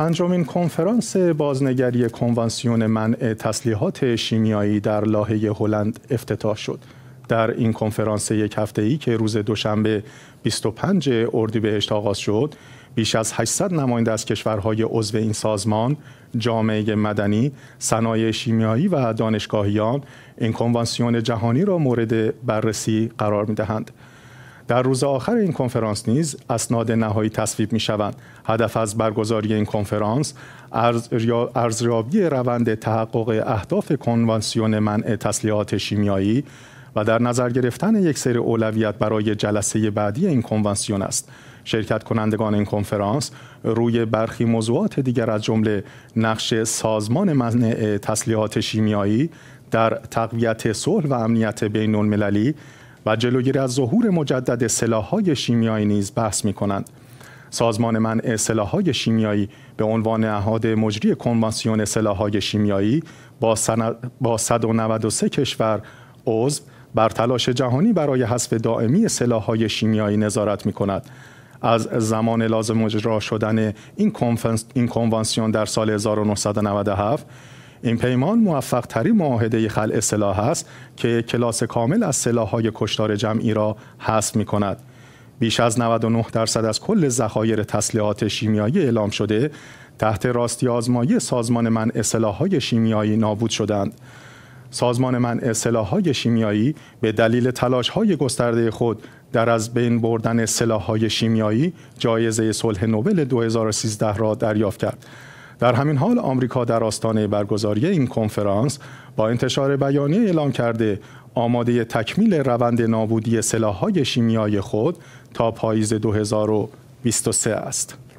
پنجمین کنفرانس بازنگری کنوانسیون منع تسلیحات شیمیایی در لاهه هلند افتتاح شد. در این کنفرانس یک هفته ای که روز دوشنبه 25 اردیبهشت آغاز شد، بیش از 800 نماینده از کشورهای عضو این سازمان، جامعه مدنی، صنایع شیمیایی و دانشگاهیان این کنوانسیون جهانی را مورد بررسی قرار می‌دهند. در روز آخر این کنفرانس نیز اسناد نهایی تصویب می شوند. هدف از برگزاری این کنفرانس ارزیابی روند تحقق اهداف کنوانسیون منع تسلیحات شیمیایی و در نظر گرفتن یک سری اولویت برای جلسه بعدی این کنوانسیون است. شرکت کنندگان این کنفرانس روی برخی موضوعات دیگر از جمله نقش سازمان منع تسلیحات شیمیایی در تقویت صلح و امنیت بین و جلوگیری از ظهور مجدد سلاح‌های شیمیایی نیز بحث می‌کنند. سازمان منع سلاح‌های شیمیایی به عنوان اهاد مجری کنوانسیون سلاح‌های شیمیایی با, سن... با 193 کشور عضو بر تلاش جهانی برای حذف دائمی سلاح‌های شیمیایی نظارت می‌کند. از زمان لازم اجرا شدن این, این کنوانسیون در سال 1997 این پیمان موفق ترین معاهده خلع سلاح است که کلاس کامل از های کشتار جمعی را حذف می کند. بیش از 99 درصد از کل ذخایر تسلیحات شیمیایی اعلام شده تحت راستی آزمایی سازمان منع های شیمیایی نابود شدند. سازمان منع های شیمیایی به دلیل تلاش‌های گسترده خود در از بین بردن سلاح‌های شیمیایی جایزه صلح نوبل 2013 را دریافت کرد. در همین حال آمریکا در آستانه برگزاری این کنفرانس با انتشار بیانیه اعلام کرده آماده تکمیل روند نابودی سلاح‌های شیمیایی خود تا پاییز 2023 است.